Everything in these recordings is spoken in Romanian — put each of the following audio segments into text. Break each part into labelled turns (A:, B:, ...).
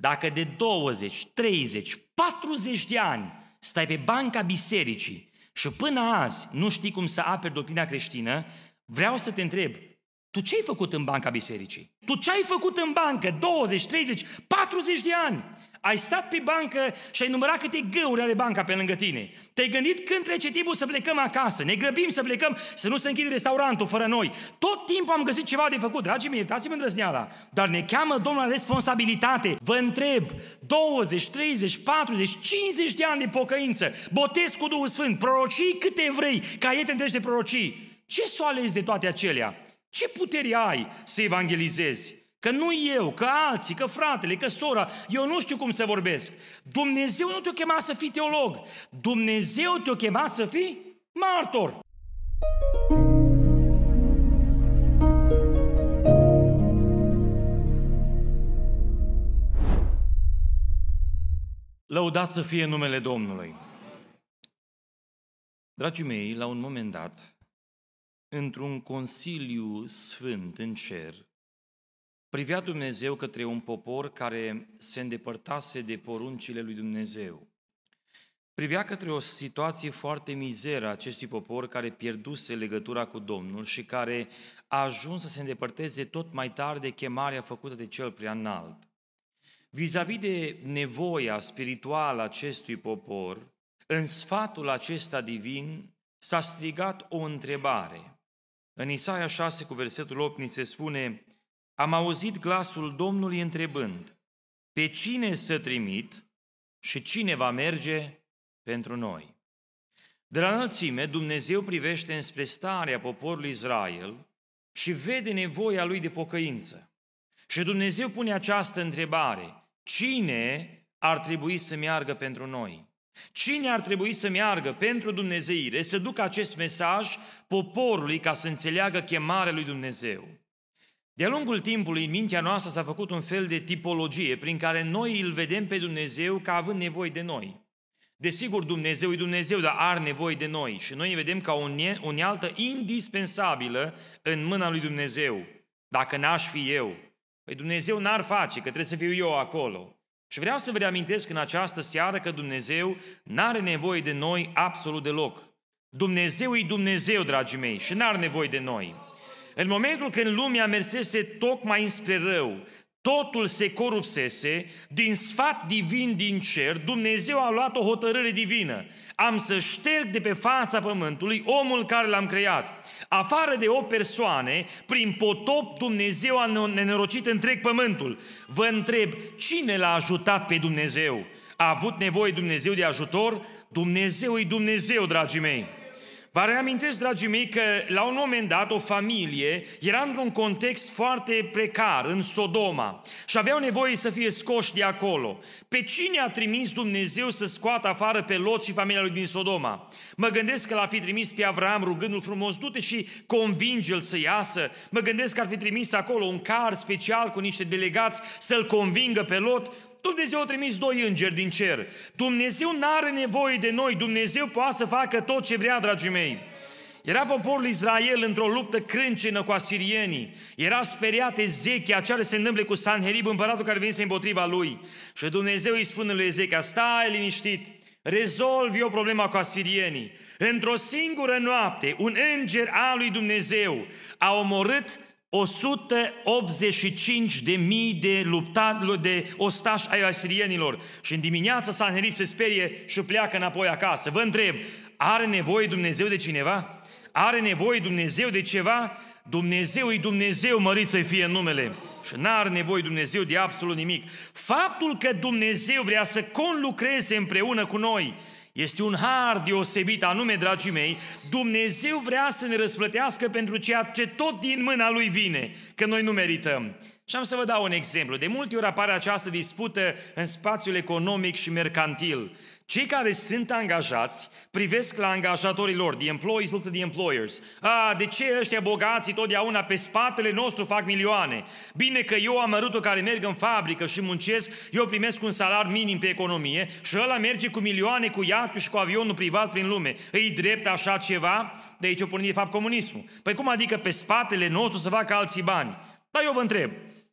A: Dacă de 20, 30, 40 de ani stai pe banca bisericii și până azi nu știi cum să aperi doctrina creștină, vreau să te întreb, tu ce ai făcut în banca bisericii? Tu ce ai făcut în bancă 20, 30, 40 de ani? Ai stat pe bancă și ai numărat câte găuri are banca pe lângă tine. Te-ai gândit când trece timpul să plecăm acasă, ne grăbim să plecăm, să nu se închide restaurantul fără noi. Tot timpul am găsit ceva de făcut. Dragii mei, iertați-mă îndrăzneala, dar ne cheamă Domnul la responsabilitate. Vă întreb, 20, 30, 40, 50 de ani de pocăință, botez cu Duhul Sfânt, prorocii câte vrei, ei te de prorocii. Ce s-o de toate acelea? Ce puteri ai să evangelizezi? Că nu eu, că alții, că fratele, că sora, eu nu știu cum să vorbesc. Dumnezeu nu te-a chemat să fii teolog. Dumnezeu te-a chemat să fii martor. Lăudați să fie numele Domnului. Dragii mei, la un moment dat, într-un consiliu sfânt în cer, privea Dumnezeu către un popor care se îndepărtase de poruncile lui Dumnezeu. Privea către o situație foarte mizeră a acestui popor care pierduse legătura cu Domnul și care a ajuns să se îndepărteze tot mai tare de chemarea făcută de cel prea înalt. Vis-a-vis de nevoia spirituală a acestui popor, în sfatul acesta divin s-a strigat o întrebare – în Isaia 6 cu versetul 8 ni se spune Am auzit glasul Domnului întrebând Pe cine să trimit și cine va merge pentru noi? De la înălțime, Dumnezeu privește înspre starea poporului Israel și vede nevoia lui de pocăință. Și Dumnezeu pune această întrebare, cine ar trebui să meargă pentru noi? Cine ar trebui să meargă pentru Dumnezeire, să ducă acest mesaj poporului ca să înțeleagă chemarea lui Dumnezeu? De-a lungul timpului, în mintea noastră s-a făcut un fel de tipologie prin care noi îl vedem pe Dumnezeu ca având nevoie de noi. Desigur, Dumnezeu e Dumnezeu, dar are nevoie de noi și noi ne vedem ca o unealtă indispensabilă în mâna lui Dumnezeu. Dacă n-aș fi eu, păi Dumnezeu n-ar face, că trebuie să fiu eu acolo. Și vreau să vă reamintesc în această seară că Dumnezeu nu are nevoie de noi absolut deloc. Dumnezeu e Dumnezeu, dragii mei, și nu are nevoie de noi. În momentul când lumea mersese tocmai înspre rău, totul se corupsese, din sfat divin din cer, Dumnezeu a luat o hotărâre divină. Am să șterg de pe fața pământului omul care l-am creat. Afară de o persoane, prin potop Dumnezeu a nenorocit întreg pământul. Vă întreb, cine l-a ajutat pe Dumnezeu? A avut nevoie Dumnezeu de ajutor? Dumnezeu e Dumnezeu, dragii mei! Vă reamintesc, dragii mei, că la un moment dat o familie era într-un context foarte precar, în Sodoma, și aveau nevoie să fie scoși de acolo. Pe cine a trimis Dumnezeu să scoată afară pe Lot și familia lui din Sodoma? Mă gândesc că l a fi trimis pe Avram rugându-l frumos, du-te și convinge-l să iasă. Mă gândesc că ar fi trimis acolo un car special cu niște delegați să-l convingă pe Lot. Dumnezeu a trimis doi îngeri din cer. Dumnezeu nu are nevoie de noi, Dumnezeu poate să facă tot ce vrea, dragii mei. Era poporul Israel într-o luptă crâncenă cu asirienii. Era speriat Ezechia, ce se întâmple cu Sanherib, împăratul care venise împotriva lui. Și Dumnezeu îi spune lui Ezechia, stai liniștit, rezolvi eu problema cu asirienii. Într-o singură noapte, un înger al lui Dumnezeu a omorât 185.000 de mii de luptați, de ostași ai asirienilor. Și în dimineața Sanherib se sperie și pleacă înapoi acasă. Vă întreb, are nevoie Dumnezeu de cineva? Are nevoie Dumnezeu de ceva? Dumnezeu e Dumnezeu, mărit să fie numele. Și n-are nevoie Dumnezeu de absolut nimic. Faptul că Dumnezeu vrea să conlucreze împreună cu noi, este un har deosebit, anume, dragii mei, Dumnezeu vrea să ne răsplătească pentru ceea ce tot din mâna Lui vine, că noi nu merităm. Și am să vă dau un exemplu. De multe ori apare această dispută în spațiul economic și mercantil. Cei care sunt angajați privesc la angajatorii lor, the employees look to the employers. Ah, de ce ăștia bogații totdeauna pe spatele nostru fac milioane? Bine că eu am care merg în fabrică și muncesc, eu primesc un salar minim pe economie și ăla merge cu milioane, cu iatul și cu avionul privat prin lume. Îi drept așa ceva? De aici o pornit de fapt comunismul. Păi cum adică pe spatele nostru să facă alții bani? Dar eu vă întreb,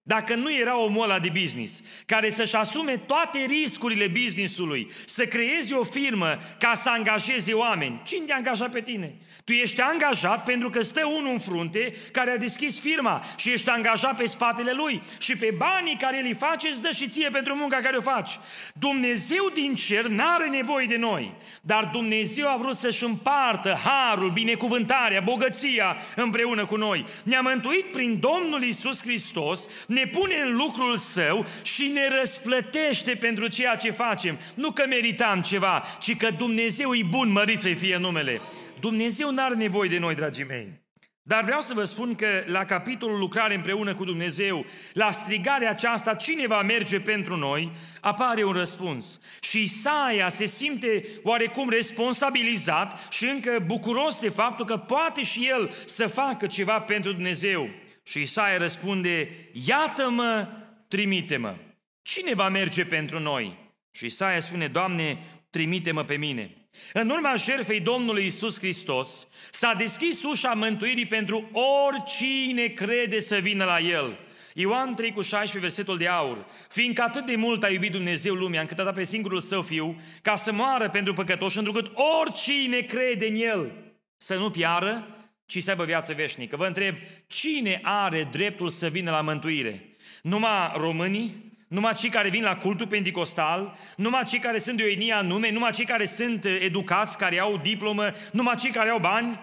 A: dacă nu era omul ăla de business, care să-și asume toate riscurile businessului, să creezi o firmă ca să angajeze oameni, cine te angaja pe tine? Tu ești angajat pentru că stă unul în frunte care a deschis firma și ești angajat pe spatele lui și pe banii care îi face îți dă și ție pentru munca care o faci. Dumnezeu din cer nu are nevoie de noi, dar Dumnezeu a vrut să-și împartă harul, binecuvântarea, bogăția împreună cu noi. Ne-a mântuit prin Domnul Isus Hristos, ne pune în lucrul său și ne răsplătește pentru ceea ce facem. Nu că meritam ceva, ci că Dumnezeu e bun, mărit să fie numele. Dumnezeu n-are nevoie de noi, dragii mei. Dar vreau să vă spun că la capitolul lucrare împreună cu Dumnezeu, la strigarea aceasta, cine va merge pentru noi, apare un răspuns. Și Isaia se simte oarecum responsabilizat și încă bucuros de faptul că poate și el să facă ceva pentru Dumnezeu. Și Isaia răspunde, iată-mă, trimite-mă. Cine va merge pentru noi? Și Isaia spune, Doamne, trimite-mă pe mine. În urma șerfei Domnului Isus Hristos s-a deschis ușa mântuirii pentru oricine crede să vină la El. Ioan 3 cu 16, versetul de aur. Fiindcă atât de mult a iubit Dumnezeu lumea încât a dat pe singurul său fiu ca să moară pentru păcătoși, întrucât oricine crede în El să nu piară, ci să aibă viață veșnică. Vă întreb, cine are dreptul să vină la mântuire? Numai românii? Numai cei care vin la cultul pentecostal, numai cei care sunt de o etnie anume, numai cei care sunt educați, care au diplomă, numai cei care au bani,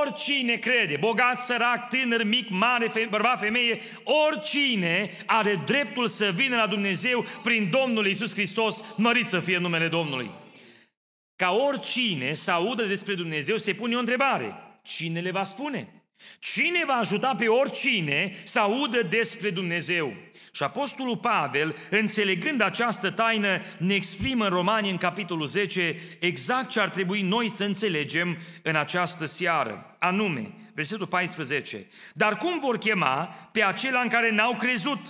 A: oricine crede, bogat, sărac, tânăr, mic, mare, fe- bărbat, femeie, oricine are dreptul să vină la Dumnezeu prin Domnul Isus Hristos, mărit să fie numele Domnului. Ca oricine să audă despre Dumnezeu, se pune o întrebare – cine le va spune? Cine va ajuta pe oricine să audă despre Dumnezeu? Și Apostolul Pavel, înțelegând această taină, ne exprimă în Romanii, în capitolul 10, exact ce ar trebui noi să înțelegem în această seară. Anume, versetul 14. Dar cum vor chema pe acela în care n-au crezut?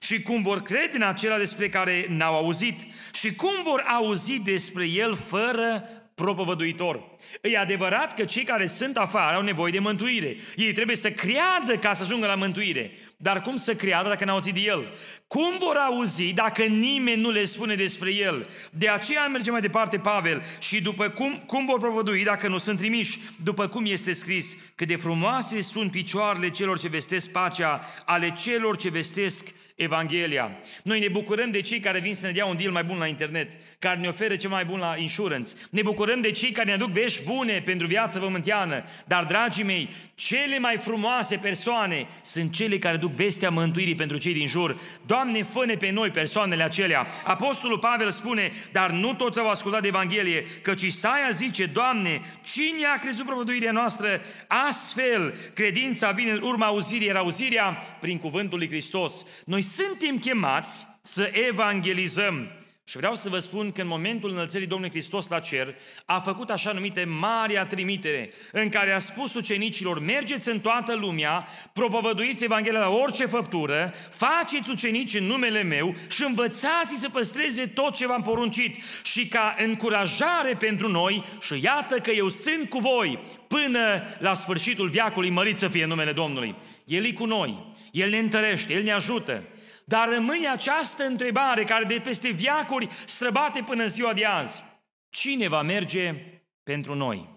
A: Și cum vor crede în acela despre care n-au auzit? Și cum vor auzi despre el fără propovăduitor. E adevărat că cei care sunt afară au nevoie de mântuire. Ei trebuie să creadă ca să ajungă la mântuire. Dar cum să creadă dacă n-au auzit de el? Cum vor auzi dacă nimeni nu le spune despre el? De aceea merge mai departe Pavel și după cum, cum vor propovădui dacă nu sunt trimiși? După cum este scris, că de frumoase sunt picioarele celor ce vestesc pacea, ale celor ce vestesc Evanghelia. Noi ne bucurăm de cei care vin să ne dea un deal mai bun la internet, care ne oferă ce mai bun la insurance. Ne bucurăm de cei care ne aduc vești bune pentru viața pământeană. Dar, dragii mei, cele mai frumoase persoane sunt cele care duc vestea mântuirii pentru cei din jur. Doamne, fă pe noi persoanele acelea. Apostolul Pavel spune, dar nu toți au ascultat de Evanghelie, căci Isaia zice, Doamne, cine a crezut prăvăduirea noastră? Astfel, credința vine în urma auzirii, era auzirea prin cuvântul lui Hristos. Noi suntem chemați să evangelizăm. Și vreau să vă spun că în momentul înălțării Domnului Hristos la cer, a făcut așa numite Marea Trimitere, în care a spus ucenicilor, mergeți în toată lumea, propovăduiți Evanghelia la orice făptură, faceți ucenici în numele meu și învățați să păstreze tot ce v-am poruncit și ca încurajare pentru noi și iată că eu sunt cu voi până la sfârșitul viacului, mărit să fie numele Domnului. El e cu noi, El ne întărește, El ne ajută. Dar rămâne această întrebare care de peste viacuri străbate până în ziua de azi. Cine va merge pentru noi?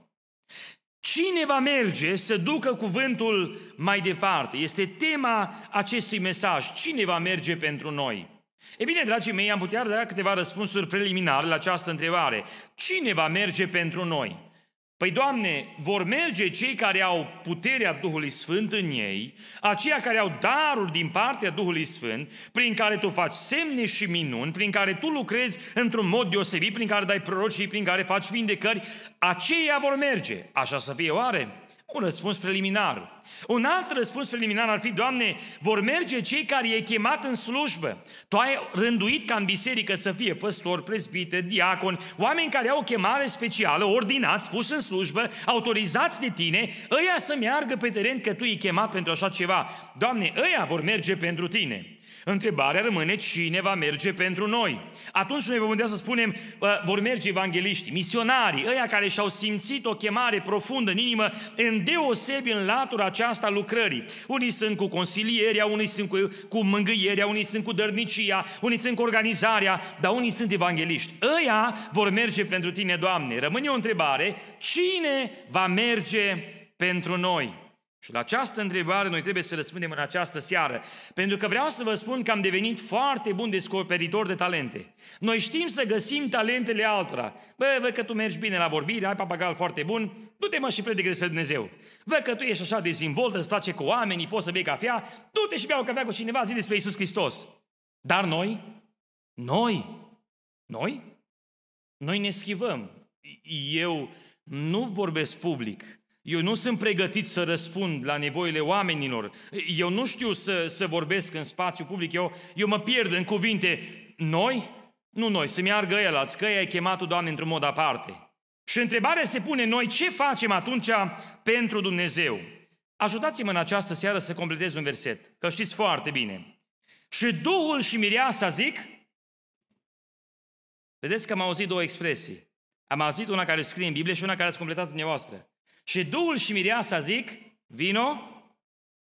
A: Cine va merge să ducă cuvântul mai departe? Este tema acestui mesaj. Cine va merge pentru noi? E bine, dragii mei, am putea da câteva răspunsuri preliminare la această întrebare. Cine va merge pentru noi? Păi, Doamne, vor merge cei care au puterea Duhului Sfânt în ei, aceia care au daruri din partea Duhului Sfânt, prin care tu faci semne și minuni, prin care tu lucrezi într-un mod deosebit, prin care dai prorocii, prin care faci vindecări, aceia vor merge. Așa să fie oare? Un răspuns preliminar. Un alt răspuns preliminar ar fi, Doamne, vor merge cei care e chemat în slujbă. Tu ai rânduit ca în biserică să fie păstori, presbite, diacon, oameni care au o chemare specială, ordinați, pus în slujbă, autorizați de tine, ăia să meargă pe teren că tu e chemat pentru așa ceva. Doamne, ăia vor merge pentru tine. Întrebarea rămâne cine va merge pentru noi. Atunci noi vom putea să spunem, vor merge evangeliști, misionarii, ăia care și-au simțit o chemare profundă în inimă, deosebi în latura aceasta lucrării. Unii sunt cu consilierea, unii sunt cu, cu mângâierea, unii sunt cu dărnicia, unii sunt cu organizarea, dar unii sunt evangeliști. Ăia vor merge pentru tine, Doamne. Rămâne o întrebare, cine va merge pentru noi? Și la această întrebare noi trebuie să răspundem în această seară, pentru că vreau să vă spun că am devenit foarte bun descoperitor de talente. Noi știm să găsim talentele altora. Bă, văd că tu mergi bine la vorbire, ai papagal foarte bun, du-te mă și predică despre Dumnezeu. Văd că tu ești așa dezvoltă, îți place cu oamenii, poți să bei cafea, du-te și bea o cafea cu cineva, zi despre Isus Hristos. Dar noi, noi, noi, noi ne schivăm. Eu nu vorbesc public, eu nu sunt pregătit să răspund la nevoile oamenilor. Eu nu știu să, să vorbesc în spațiu public. Eu, eu mă pierd în cuvinte. Noi? Nu noi, să meargă alți, că ai chemat-o, Doamne, într-un mod aparte. Și întrebarea se pune, noi ce facem atunci pentru Dumnezeu? Ajutați-mă în această seară să completez un verset, că știți foarte bine. Și Duhul și Mireasa zic, vedeți că am auzit două expresii. Am auzit una care scrie în Biblie și una care ați completat dumneavoastră. Și Duhul și Mireasa zic, vino,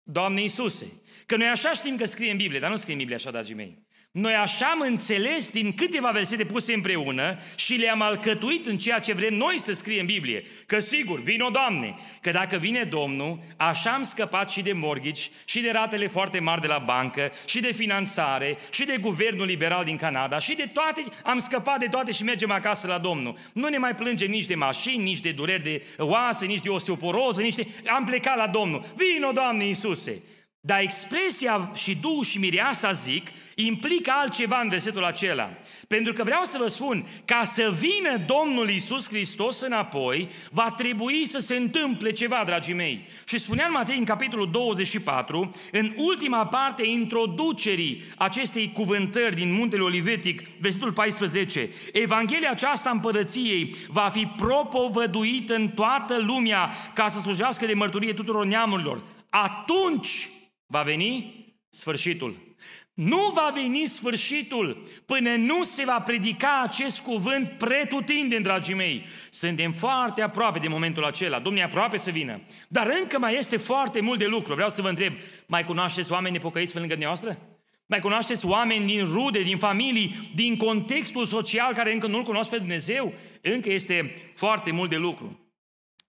A: Doamne Iisuse. Că noi așa știm că scrie în Biblie, dar nu scrie în Biblie așa, dragii mei. Noi așa am înțeles din câteva versete puse împreună și le-am alcătuit în ceea ce vrem noi să scriem în Biblie. Că sigur, o Doamne, că dacă vine Domnul, așa am scăpat și de morghici, și de ratele foarte mari de la bancă, și de finanțare, și de guvernul liberal din Canada, și de toate, am scăpat de toate și mergem acasă la Domnul. Nu ne mai plângem nici de mașini, nici de dureri de oase, nici de osteoporoză, nici de... Am plecat la Domnul. Vino Doamne Iisuse! Dar expresia și Duhul și Mireasa zic implică altceva în versetul acela. Pentru că vreau să vă spun, ca să vină Domnul Isus Hristos înapoi, va trebui să se întâmple ceva, dragii mei. Și spunea în Matei, în capitolul 24, în ultima parte introducerii acestei cuvântări din Muntele Olivetic, versetul 14, Evanghelia aceasta împărăției va fi propovăduită în toată lumea ca să slujească de mărturie tuturor neamurilor. Atunci va veni sfârșitul. Nu va veni sfârșitul până nu se va predica acest cuvânt pretutindeni, dragii mei. Suntem foarte aproape de momentul acela. Domnul e aproape să vină. Dar încă mai este foarte mult de lucru. Vreau să vă întreb, mai cunoașteți oameni nepocăiți pe lângă dumneavoastră? Mai cunoașteți oameni din rude, din familii, din contextul social care încă nu-L cunosc pe Dumnezeu? Încă este foarte mult de lucru.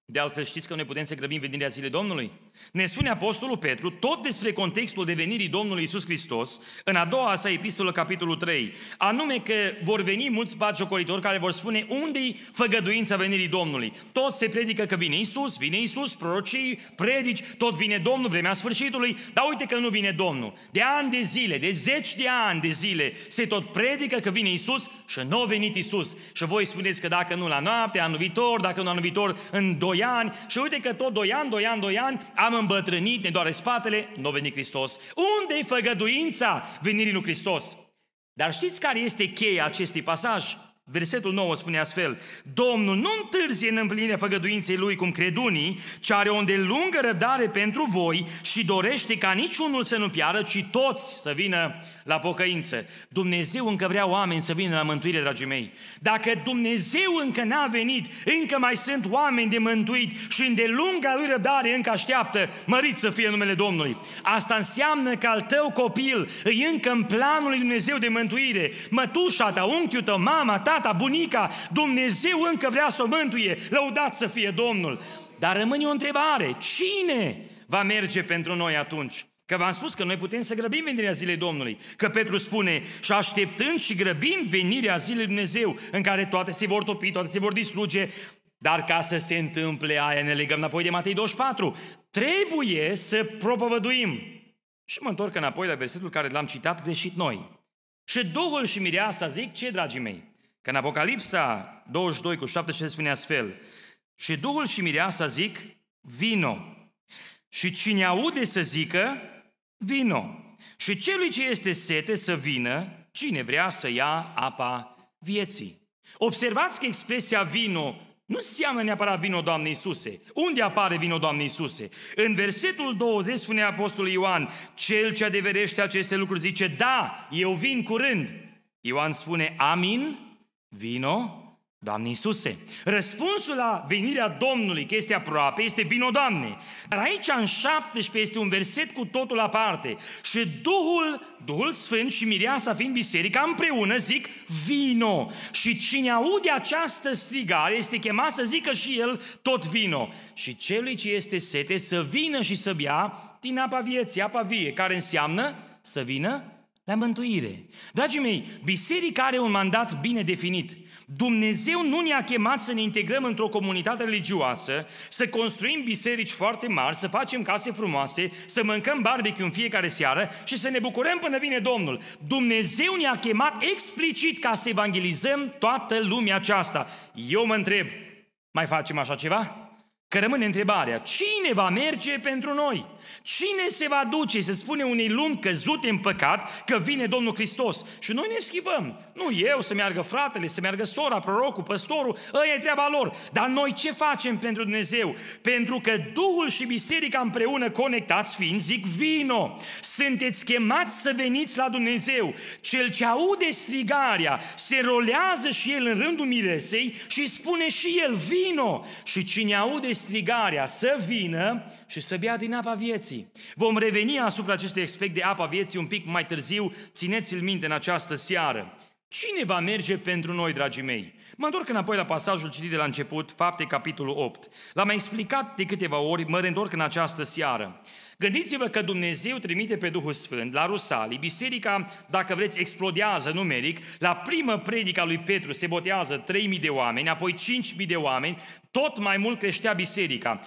A: De altfel știți că noi putem să grăbim venirea zilei Domnului? ne spune Apostolul Petru tot despre contextul devenirii Domnului Isus Hristos în a doua sa epistolă, capitolul 3, anume că vor veni mulți bagiocoritori care vor spune unde-i făgăduința venirii Domnului. Tot se predică că vine Isus, vine Isus, prorocii, predici, tot vine Domnul, vremea sfârșitului, dar uite că nu vine Domnul. De ani de zile, de zeci de ani de zile, se tot predică că vine Isus și nu a venit Isus. Și voi spuneți că dacă nu la noapte, anul viitor, dacă nu anul viitor, în doi ani, și uite că tot doi ani, doi ani, doi ani, am îmbătrânit, ne doare spatele, nu a venit Hristos. Unde-i făgăduința venirii lui Hristos? Dar știți care este cheia acestui pasaj? Versetul 9 spune astfel, Domnul nu întârzie în împlinirea făgăduinței Lui cum cred unii, ci are o îndelungă răbdare pentru voi și dorește ca niciunul să nu piară, ci toți să vină la pocăință. Dumnezeu încă vrea oameni să vină la mântuire, dragii mei. Dacă Dumnezeu încă n-a venit, încă mai sunt oameni de mântuit și îndelunga Lui răbdare încă așteaptă, mărit să fie numele Domnului. Asta înseamnă că al tău copil îi încă în planul Lui Dumnezeu de mântuire. Mătușa ta, unchiul tău, mama ta, tata, bunica, Dumnezeu încă vrea să o mântuie, lăudat să fie Domnul. Dar rămâne o întrebare, cine va merge pentru noi atunci? Că v-am spus că noi putem să grăbim venirea zilei Domnului. Că Petru spune, și așteptând și grăbim venirea zilei Dumnezeu, în care toate se vor topi, toate se vor distruge, dar ca să se întâmple aia, ne legăm înapoi de Matei 24, trebuie să propovăduim. Și mă întorc înapoi la versetul care l-am citat greșit noi. Și Duhul și Mireasa zic, ce dragii mei? Că în Apocalipsa 22 cu 17 spune astfel, și Duhul și Mireasa zic, vino. Și cine aude să zică, vino. Și celui ce este sete să vină, cine vrea să ia apa vieții. Observați că expresia vino nu seamănă neapărat vino Doamne Iisuse. Unde apare vino Doamne Iisuse? În versetul 20 spune Apostolul Ioan, cel ce adeverește aceste lucruri zice, da, eu vin curând. Ioan spune, amin, Vino, Doamne Iisuse. Răspunsul la venirea Domnului, că este aproape, este vino, Doamne. Dar aici, în 17, este un verset cu totul aparte. Și Duhul, Duhul Sfânt și Mireasa fiind biserica, împreună zic vino. Și cine aude această strigare este chemat să zică și el tot vino. Și celui ce este sete să vină și să bea din apa vieții, apa vie, care înseamnă să vină la mântuire. Dragii mei, biserica are un mandat bine definit. Dumnezeu nu ne-a chemat să ne integrăm într-o comunitate religioasă, să construim biserici foarte mari, să facem case frumoase, să mâncăm barbecue în fiecare seară și să ne bucurăm până vine Domnul. Dumnezeu ne-a chemat explicit ca să evangelizăm toată lumea aceasta. Eu mă întreb, mai facem așa ceva? Că rămâne întrebarea, cine va merge pentru noi? Cine se va duce să spune unei lumi căzute în păcat că vine Domnul Hristos? Și noi ne schivăm. Nu eu, să meargă fratele, să meargă sora, prorocul, păstorul, ăia e treaba lor. Dar noi ce facem pentru Dumnezeu? Pentru că Duhul și Biserica împreună conectați fiind, zic, vino! Sunteți chemați să veniți la Dumnezeu. Cel ce aude strigarea se rolează și el în rândul miresei și spune și el, vino! Și cine aude strigarea să vină și să bea din apa vieții vieții. Vom reveni asupra acestui aspect de apa vieții un pic mai târziu, țineți-l minte în această seară. Cine va merge pentru noi, dragii mei? Mă întorc înapoi la pasajul citit de la început, Fapte, capitolul 8. L-am explicat de câteva ori, mă reîntorc în această seară. Gândiți-vă că Dumnezeu trimite pe Duhul Sfânt la Rusalii, biserica, dacă vreți, explodează numeric, la primă predica lui Petru se botează 3.000 de oameni, apoi 5.000 de oameni, tot mai mult creștea biserica.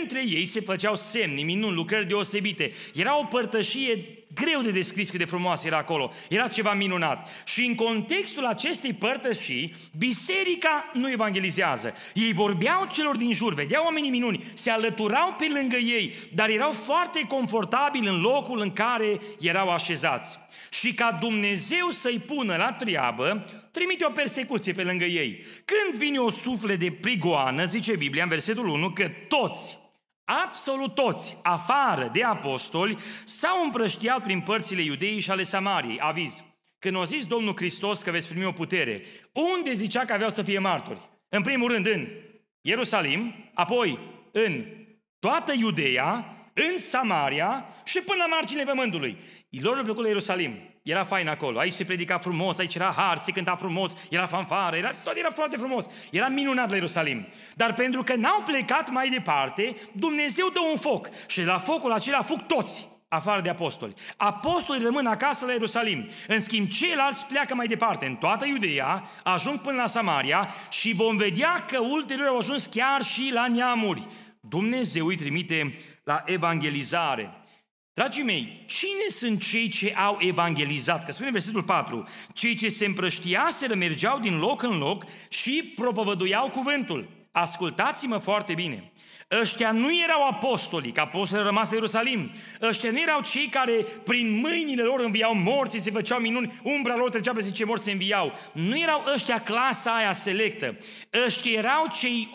A: Între ei se făceau semni, minuni, lucrări deosebite. Era o părtășie greu de descris cât de frumos era acolo. Era ceva minunat. Și în contextul acestei părtășii, biserica nu evangelizează. Ei vorbeau celor din jur, vedeau oamenii minuni, se alăturau pe lângă ei, dar erau foarte confortabili în locul în care erau așezați. Și ca Dumnezeu să-i pună la treabă, trimite o persecuție pe lângă ei. Când vine o sufle de prigoană, zice Biblia în versetul 1, că toți absolut toți, afară de apostoli, s-au împrăștiat prin părțile iudeii și ale Samariei. Aviz. Când a zis Domnul Hristos că veți primi o putere, unde zicea că aveau să fie martori? În primul rând în Ierusalim, apoi în toată Iudeea, în Samaria și până la marginile pământului. Lor le plăcut la Ierusalim. Era fain acolo, aici se predica frumos, aici era har, se cânta frumos, era fanfară, era, tot era foarte frumos. Era minunat la Ierusalim. Dar pentru că n-au plecat mai departe, Dumnezeu dă un foc și la focul acela fug toți afară de apostoli. Apostolii rămân acasă la Ierusalim. În schimb, ceilalți pleacă mai departe, în toată Iudeea, ajung până la Samaria și vom vedea că ulterior au ajuns chiar și la neamuri. Dumnezeu îi trimite la evangelizare. Dragii mei, cine sunt cei ce au evangelizat? Că spune versetul 4, cei ce se împrăștiaseră mergeau din loc în loc și propovăduiau cuvântul. Ascultați-mă foarte bine. Ăștia nu erau apostoli, că apostolii rămas la Ierusalim. Ăștia nu erau cei care prin mâinile lor înviau morții, se făceau minuni, umbra lor trecea pe ce morți se înviau. Nu erau ăștia clasa aia selectă. Ăștia erau cei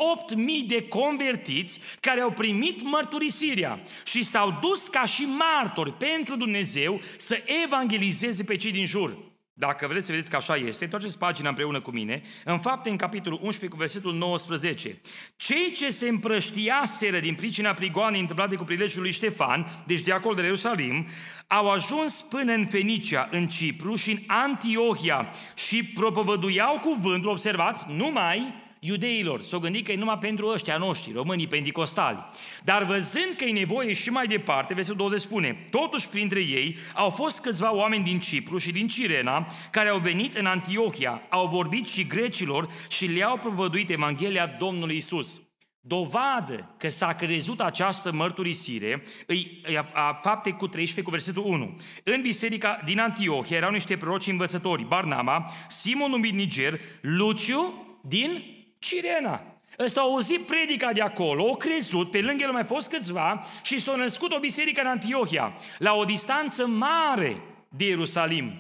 A: 8.000 de convertiți care au primit mărturisirea și s-au dus ca și martori pentru Dumnezeu să evangelizeze pe cei din jur. Dacă vreți să vedeți că așa este, întoarceți pagina împreună cu mine, în fapte, în capitolul 11, cu versetul 19. Cei ce se împrăștiaseră din pricina prigoanei întâmplate cu prilejul lui Ștefan, deci de acolo de Ierusalim, au ajuns până în Fenicia, în Cipru și în Antiohia și propovăduiau cuvântul, observați, numai iudeilor. S-au gândit că e numai pentru ăștia noștri, românii pentecostali. Dar văzând că e nevoie și mai departe, versetul 20 spune, totuși printre ei au fost câțiva oameni din Cipru și din Cirena care au venit în Antiochia, au vorbit și grecilor și le-au provăduit Evanghelia Domnului Isus. Dovadă că s-a crezut această mărturisire îi, a, a fapte cu 13 cu versetul 1. În biserica din Antiohia erau niște proroci învățători, Barnaba, Simon numit Niger, Luciu din Cirena. Ăsta a auzit predica de acolo, o crezut, pe lângă el mai fost câțiva și s-a născut o biserică în Antiohia, la o distanță mare de Ierusalim,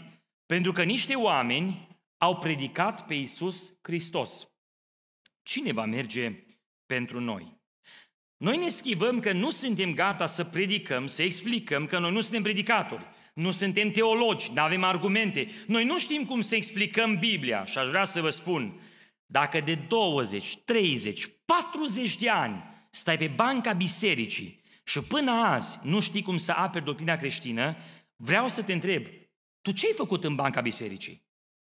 A: pentru că niște oameni au predicat pe Isus Hristos. Cine va merge pentru noi? Noi ne schivăm că nu suntem gata să predicăm, să explicăm că noi nu suntem predicatori. Nu suntem teologi, nu avem argumente. Noi nu știm cum să explicăm Biblia și aș vrea să vă spun dacă de 20, 30, 40 de ani stai pe banca bisericii și până azi nu știi cum să aperi doctrina creștină, vreau să te întreb, tu ce ai făcut în banca bisericii?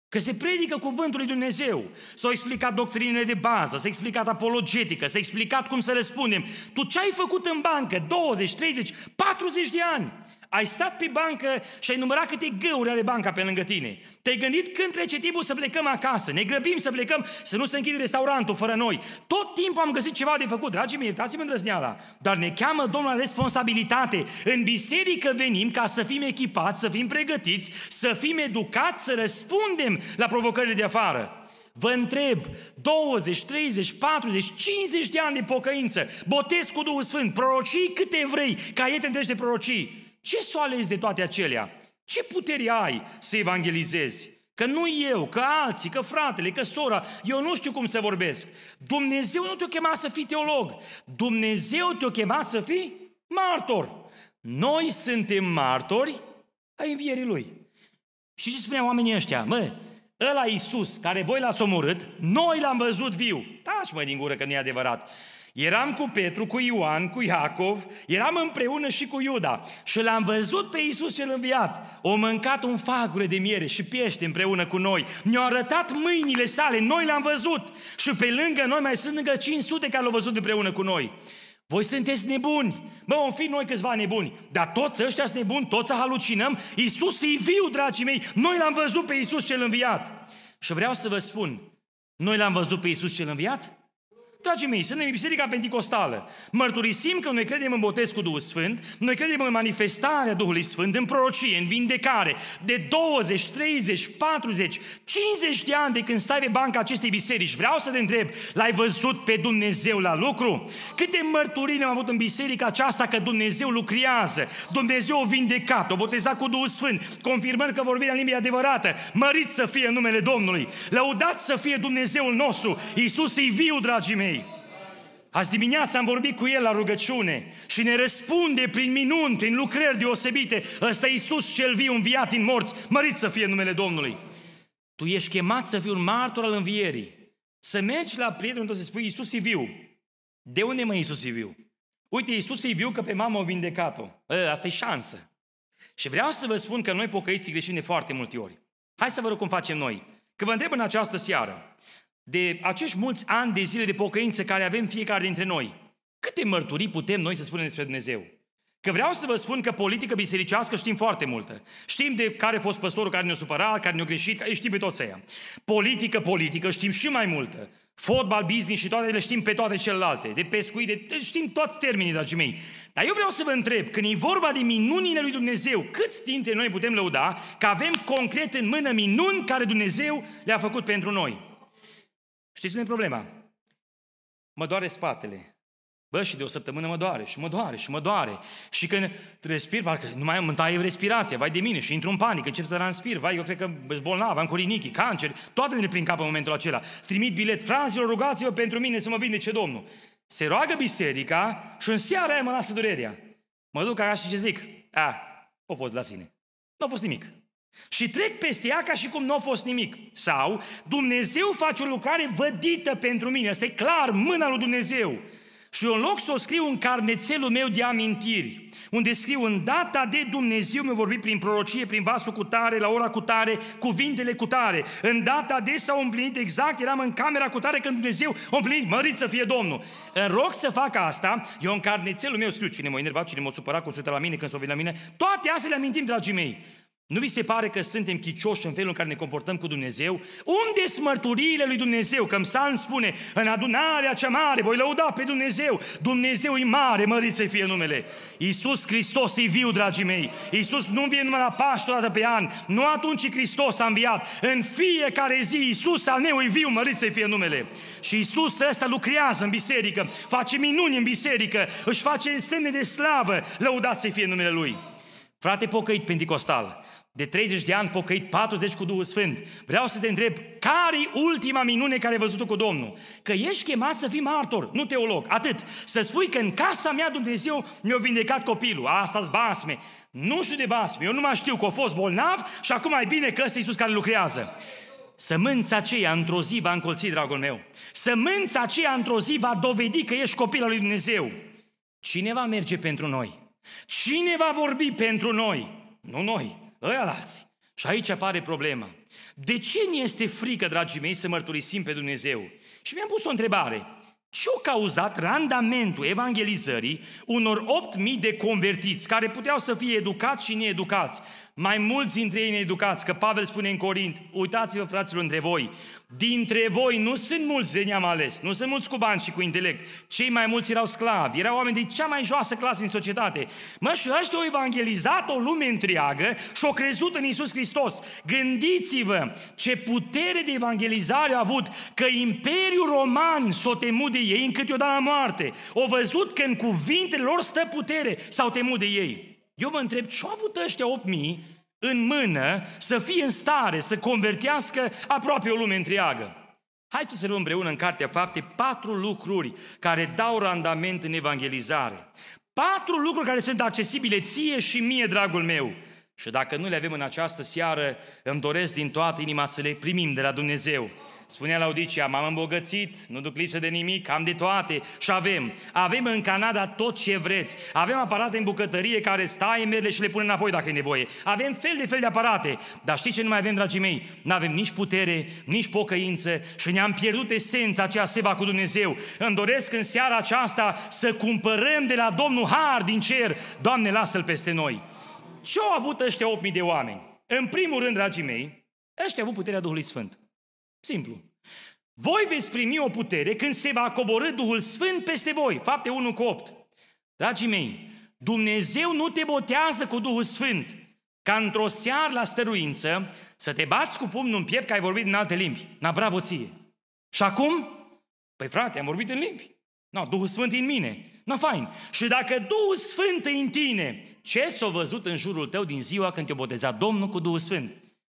A: Că se predică cuvântul lui Dumnezeu, s-au explicat doctrinele de bază, s-a explicat apologetică, s-a explicat cum să răspundem. Tu ce ai făcut în bancă 20, 30, 40 de ani? Ai stat pe bancă și ai numărat câte găuri are banca pe lângă tine. Te-ai gândit când trece timpul să plecăm acasă, ne grăbim să plecăm, să nu se închide restaurantul fără noi. Tot timpul am găsit ceva de făcut. Dragii mei, iertați-mă îndrăzneala, dar ne cheamă Domnul la responsabilitate. În biserică venim ca să fim echipați, să fim pregătiți, să fim educați, să răspundem la provocările de afară. Vă întreb, 20, 30, 40, 50 de ani de pocăință, botez cu Duhul Sfânt, prorocii câte vrei, caietul te de prorocii. Ce s-o ești de toate acelea? Ce puteri ai să evangelizezi? Că nu eu, că alții, că fratele, că sora, eu nu știu cum să vorbesc. Dumnezeu nu te-a chemat să fii teolog. Dumnezeu te-a chemat să fii martor. Noi suntem martori ai învierii Lui. Și ce spuneau oamenii ăștia? Mă, ăla Iisus, care voi l-ați omorât, noi l-am văzut viu. Tași mă din gură că nu e adevărat. Eram cu Petru, cu Ioan, cu Iacov, eram împreună și cu Iuda și l-am văzut pe Iisus cel înviat. O mâncat un fagure de miere și piește împreună cu noi. Ne-au arătat mâinile sale, noi l-am văzut și pe lângă noi mai sunt încă 500 care l-au văzut împreună cu noi. Voi sunteți nebuni. Bă, vom fi noi câțiva nebuni, dar toți ăștia sunt nebuni, toți halucinăm. Iisus e viu, dragii mei. Noi l-am văzut pe Iisus cel înviat. Și vreau să vă spun, noi l-am văzut pe Iisus cel înviat? Dragii mei, suntem în Biserica Pentecostală. Mărturisim că noi credem în botez cu Duhul Sfânt, noi credem în manifestarea Duhului Sfânt, în prorocie, în vindecare. De 20, 30, 40, 50 de ani de când stai pe banca acestei biserici, vreau să te întreb, l-ai văzut pe Dumnezeu la lucru? Câte mărturii am avut în biserica aceasta că Dumnezeu lucrează, Dumnezeu o vindecat, o botezat cu Duhul Sfânt, confirmând că vorbirea în limbi adevărată, mărit să fie numele Domnului, lăudat să fie Dumnezeul nostru, Iisus e viu, dragii mei, Azi dimineața am vorbit cu el la rugăciune și ne răspunde prin minuni, prin lucrări deosebite. Ăsta e Iisus cel viu, înviat din morți, mărit să fie numele Domnului. Tu ești chemat să fii un martor al învierii. Să mergi la prietenul tău să spui, Iisus e viu. De unde mă Iisus e viu? Uite, Iisus e viu că pe mama o vindecat-o. Ă, asta e șansă. Și vreau să vă spun că noi pocăiții greșim de foarte multe ori. Hai să vă rog cum facem noi. Că vă întreb în această seară, de acești mulți ani de zile de pocăință care avem fiecare dintre noi, câte mărturii putem noi să spunem despre Dumnezeu? Că vreau să vă spun că politică bisericească știm foarte multă. Știm de care a fost păstorul care ne-a supărat, care ne-a greșit, știm pe toți aia. Politică, politică, știm și mai multă. Fotbal, business și toate le știm pe toate celelalte. De pescuit, de, știm toți termenii, dragii mei. Dar eu vreau să vă întreb, când e vorba de minunile lui Dumnezeu, câți dintre noi putem lăuda că avem concret în mână minuni care Dumnezeu le-a făcut pentru noi? Știți unde problema? Mă doare spatele. Bă, și de o săptămână mă doare, și mă doare, și mă doare. Și când respir, parcă nu mai am taie respirația, vai de mine, și intru în panică, încep să transpir, vai, eu cred că sunt bolnav, am colinichii, cancer, toate ne prin cap în momentul acela. Trimit bilet, fraților, rugați-vă pentru mine să mă vindece Domnul. Se roagă biserica și în seara aia mă lasă durerea. Mă duc așa și ce zic? A, o fost la sine. Nu a fost nimic. Și trec peste ea ca și cum nu a fost nimic. Sau Dumnezeu face o lucrare vădită pentru mine. Asta e clar, mâna lui Dumnezeu. Și eu în loc să o scriu în carnețelul meu de amintiri, unde scriu în data de Dumnezeu mi-a vorbit prin prorocie, prin vasul cu tare, la ora cu tare, cuvintele cu tare. În data de s-au împlinit exact, eram în camera cu tare când Dumnezeu a împlinit, mărit să fie Domnul. În loc să fac asta, eu în carnețelul meu scriu cine m-a enervat, cine m-a supărat, cum la mine, când s-o la mine, toate astea le amintim, dragii mei. Nu vi se pare că suntem chicioși în felul în care ne comportăm cu Dumnezeu? Unde sunt mărturiile lui Dumnezeu? Că Psalm spune, în adunarea cea mare voi lăuda pe Dumnezeu. Dumnezeu e mare, măriți să fie numele. Iisus Hristos e viu, dragii mei. Iisus nu vine numai la Paște dată pe an. Nu atunci Hristos a înviat. În fiecare zi Iisus al meu e viu, măriți să fie numele. Și Iisus ăsta lucrează în biserică, face minuni în biserică, își face semne de slavă, lăudați să fie numele Lui. Frate pocăit pentecostal, de 30 de ani pocăit, 40 cu Duhul Sfânt, vreau să te întreb, care ultima minune care ai văzut-o cu Domnul? Că ești chemat să fii martor, nu teolog, atât. Să spui că în casa mea Dumnezeu mi-a vindecat copilul, asta-s basme. Nu știu de basme, eu nu mai știu că a fost bolnav și acum mai bine că ăsta Iisus care lucrează. Sămânța aceea într-o zi va încolți, dragul meu. Sămânța aceea într-o zi va dovedi că ești copil al lui Dumnezeu. Cineva merge pentru noi. Cineva vorbi pentru noi. Nu noi, ăia alții. Și aici apare problema. De ce ne este frică, dragii mei, să mărturisim pe Dumnezeu? Și mi-am pus o întrebare. Ce a cauzat randamentul evangelizării unor 8.000 de convertiți care puteau să fie educați și needucați? mai mulți dintre ei needucați, că Pavel spune în Corint, uitați-vă fraților între voi, dintre voi nu sunt mulți de neam ales, nu sunt mulți cu bani și cu intelect, cei mai mulți erau sclavi, erau oameni de cea mai joasă clasă în societate. Mă, și ăștia au evangelizat o lume întreagă și au crezut în Isus Hristos. Gândiți-vă ce putere de evangelizare a avut, că Imperiul Roman s-o temut de ei încât i-o dat la moarte. Au văzut că în cuvintele lor stă putere, s-au temut de ei. Eu mă întreb ce au avut ăștia 8000 în mână să fie în stare să convertească aproape o lume întreagă. Hai să luăm împreună în Cartea Fapte patru lucruri care dau randament în evangelizare. Patru lucruri care sunt accesibile ție și mie, dragul meu. Și dacă nu le avem în această seară, îmi doresc din toată inima să le primim de la Dumnezeu. Spunea Laudicia, m-am îmbogățit, nu duc lipsă de nimic, am de toate și avem. Avem în Canada tot ce vreți. Avem aparate în bucătărie care stai, merle și le pune înapoi dacă e nevoie. Avem fel de fel de aparate. Dar știți ce nu mai avem, dragii mei? Nu avem nici putere, nici pocăință și ne-am pierdut esența aceea seba cu Dumnezeu. Îmi doresc în seara aceasta să cumpărăm de la Domnul Har din cer. Doamne, lasă-L peste noi. Ce au avut ăștia 8.000 de oameni? În primul rând, dragii mei, ăștia au avut puterea Duhului Sfânt. Simplu. Voi veți primi o putere când se va coborâ Duhul Sfânt peste voi. Fapte 1 cu 8. Dragii mei, Dumnezeu nu te botează cu Duhul Sfânt ca într-o seară la stăruință să te bați cu pumnul în piept că ai vorbit în alte limbi. Na, bravo ție! Și acum? Păi frate, am vorbit în limbi. No, Duhul Sfânt e în mine. Na, fain. Și dacă Duhul Sfânt e în tine, ce s-a văzut în jurul tău din ziua când te-a botezat Domnul cu Duhul Sfânt?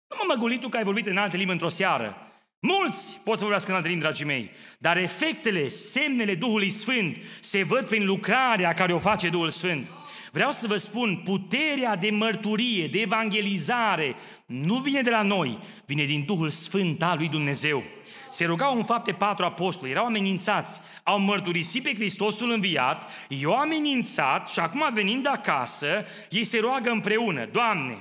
A: Nu mă măgulit tu că ai vorbit în alte limbi într-o seară. Mulți pot să vorbească în alte limbi, dragii mei, dar efectele, semnele Duhului Sfânt se văd prin lucrarea care o face Duhul Sfânt. Vreau să vă spun, puterea de mărturie, de evangelizare, nu vine de la noi, vine din Duhul Sfânt al lui Dumnezeu. Se rugau în fapte patru apostoli, erau amenințați, au mărturisit pe Hristosul înviat, i-au amenințat și acum venind acasă, ei se roagă împreună, Doamne,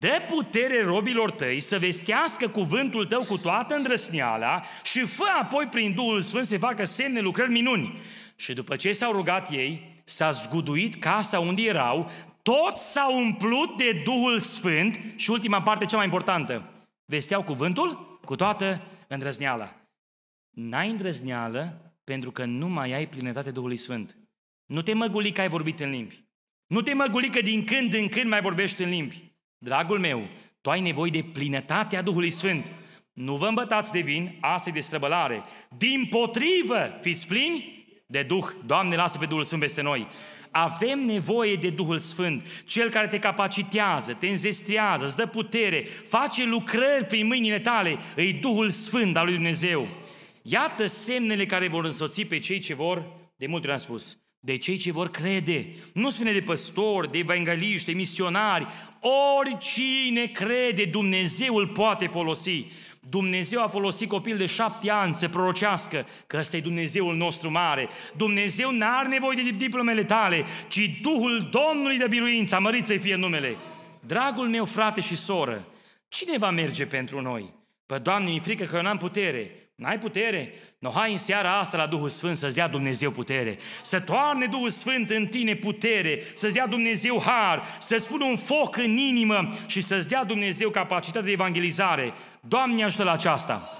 A: Dă putere robilor tăi să vestească cuvântul tău cu toată îndrăsneala și fă apoi prin Duhul Sfânt să facă semne, lucrări, minuni. Și după ce s-au rugat ei, s-a zguduit casa unde erau, toți s-au umplut de Duhul Sfânt și ultima parte cea mai importantă, vesteau cuvântul cu toată îndrăzneala. N-ai îndrăzneală pentru că nu mai ai plinătate Duhului Sfânt. Nu te măguli că ai vorbit în limbi. Nu te măguli că din când în când mai vorbești în limbi. Dragul meu, tu ai nevoie de plinătatea Duhului Sfânt. Nu vă îmbătați de vin, asta e de străbălare. Din potrivă, fiți plini de Duh. Doamne, lasă pe Duhul Sfânt peste noi. Avem nevoie de Duhul Sfânt, Cel care te capacitează, te înzestrează, îți dă putere, face lucrări prin mâinile tale, îi Duhul Sfânt al lui Dumnezeu. Iată semnele care vor însoți pe cei ce vor, de multe ori am spus, de cei ce vor crede. Nu spune de păstori, de evangeliști, de misionari. Oricine crede, Dumnezeu îl poate folosi. Dumnezeu a folosit copil de șapte ani să prorocească că ăsta e Dumnezeul nostru mare. Dumnezeu n-are nevoie de diplomele tale, ci Duhul Domnului de biruință, mărit să fie numele. Dragul meu frate și soră, cine va merge pentru noi? Păi, Doamne, mi frică că eu n-am putere. N-ai putere? No, hai în seara asta la Duhul Sfânt să-ți dea Dumnezeu putere. Să toarne Duhul Sfânt în tine putere, să-ți dea Dumnezeu har, să-ți pună un foc în inimă și să-ți dea Dumnezeu capacitatea de evangelizare. Doamne ajută la aceasta!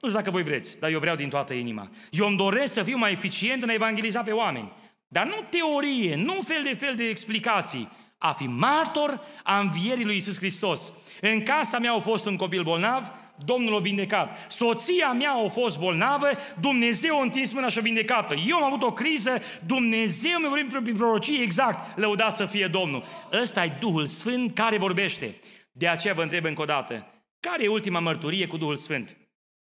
A: Nu știu dacă voi vreți, dar eu vreau din toată inima. Eu îmi doresc să fiu mai eficient în a evangeliza pe oameni. Dar nu teorie, nu fel de fel de explicații. A fi martor a învierii lui Isus Hristos. În casa mea au fost un copil bolnav, Domnul o vindecat. Soția mea a fost bolnavă, Dumnezeu a întins mâna și a vindecat-o. Eu am avut o criză, Dumnezeu mi-a vorbit prin prorocie exact, lăudat să fie Domnul. ăsta e Duhul Sfânt care vorbește. De aceea vă întreb încă o dată, care e ultima mărturie cu Duhul Sfânt?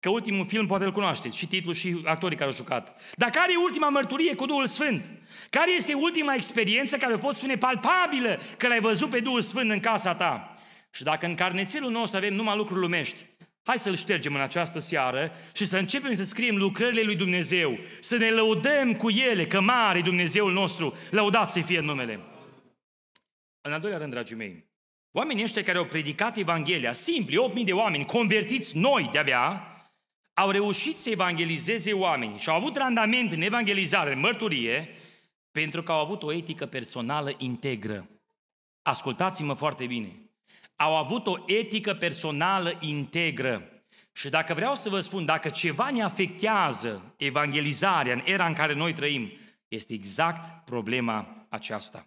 A: Că ultimul film poate îl cunoașteți, și titlul și actorii care au jucat. Dar care e ultima mărturie cu Duhul Sfânt? Care este ultima experiență care o poți spune palpabilă că l-ai văzut pe Duhul Sfânt în casa ta? Și dacă în carnețelul nostru avem numai lucruri lumești, Hai să-l ștergem în această seară și să începem să scriem lucrările lui Dumnezeu, să ne lăudăm cu ele, că mare Dumnezeul nostru, lăudați să fie numele. În al doilea rând, dragii mei, oamenii ăștia care au predicat Evanghelia, simpli, 8.000 de oameni, convertiți noi de-abia, au reușit să evangelizeze oamenii și au avut randament în evangelizare, în mărturie, pentru că au avut o etică personală integră. Ascultați-mă foarte bine au avut o etică personală integră. Și dacă vreau să vă spun, dacă ceva ne afectează evangelizarea în era în care noi trăim, este exact problema aceasta.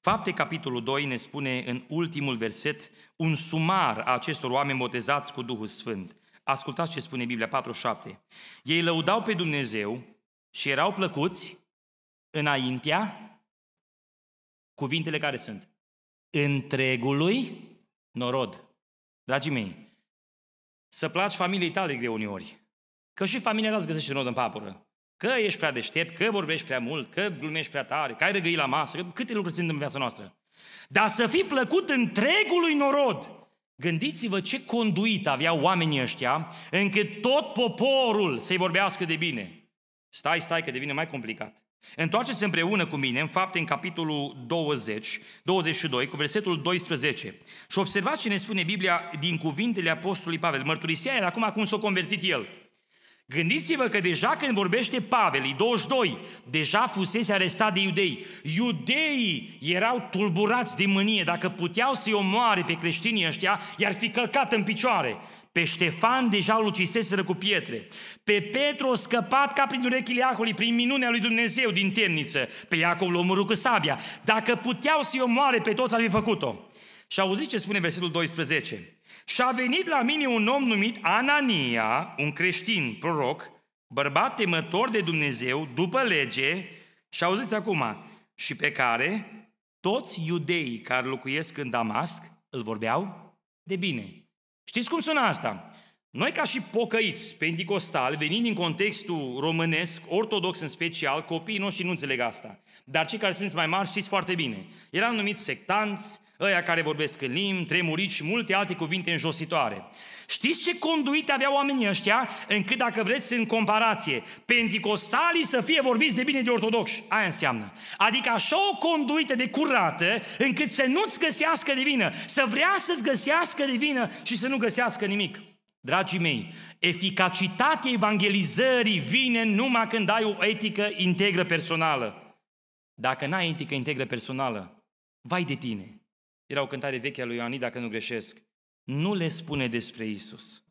A: Fapte, capitolul 2, ne spune în ultimul verset un sumar a acestor oameni botezați cu Duhul Sfânt. Ascultați ce spune Biblia 47. Ei lăudau pe Dumnezeu și erau plăcuți înaintea cuvintele care sunt întregului norod. Dragii mei, să placi familiei tale greu uneori. Că și familia ta îți găsește nod în papură. Că ești prea deștept, că vorbești prea mult, că glumești prea tare, că ai răgăi la masă, că câte lucruri sunt în viața noastră. Dar să fii plăcut întregului norod. Gândiți-vă ce conduit aveau oamenii ăștia încât tot poporul să-i vorbească de bine. Stai, stai, că devine mai complicat. Întoarceți împreună cu mine în fapte în capitolul 20, 22, cu versetul 12. Și observați ce ne spune Biblia din cuvintele Apostolului Pavel. Mărturisia era acum cum s-a convertit el. Gândiți-vă că deja când vorbește Pavel, 22, deja fusese arestat de iudei. Iudeii erau tulburați de mânie. Dacă puteau să-i omoare pe creștinii ăștia, i-ar fi călcat în picioare. Pe Ștefan deja îl uciseseră cu pietre. Pe Petru scăpat ca prin urechile acului, prin minunea lui Dumnezeu din temniță. Pe Iacov l-a cu sabia. Dacă puteau să-i omoare pe toți, ar fi făcut-o. Și auziți ce spune versetul 12. Și a venit la mine un om numit Anania, un creștin, proroc, bărbat temător de Dumnezeu, după lege, și auziți acum, și pe care toți iudeii care locuiesc în Damasc îl vorbeau de bine. Știți cum sună asta? Noi ca și pocăiți pentecostali, venind din contextul românesc, ortodox în special, copiii noștri nu înțeleg asta. Dar cei care sunt mai mari știți foarte bine. Eram numiți sectanți, ăia care vorbesc în limbi, tremurici și multe alte cuvinte înjositoare. Știți ce conduite aveau oamenii ăștia? Încât, dacă vreți, în comparație, pentecostalii să fie vorbiți de bine de ortodoxi. Aia înseamnă. Adică așa o conduită de curată, încât să nu-ți găsească de vină, să vrea să-ți găsească de vină și să nu găsească nimic. Dragii mei, eficacitatea evangelizării vine numai când ai o etică integră personală. Dacă n-ai etică integră personală, vai de tine. Era o cântare veche a lui Ioanid, dacă nu greșesc. Nu le spune despre Isus.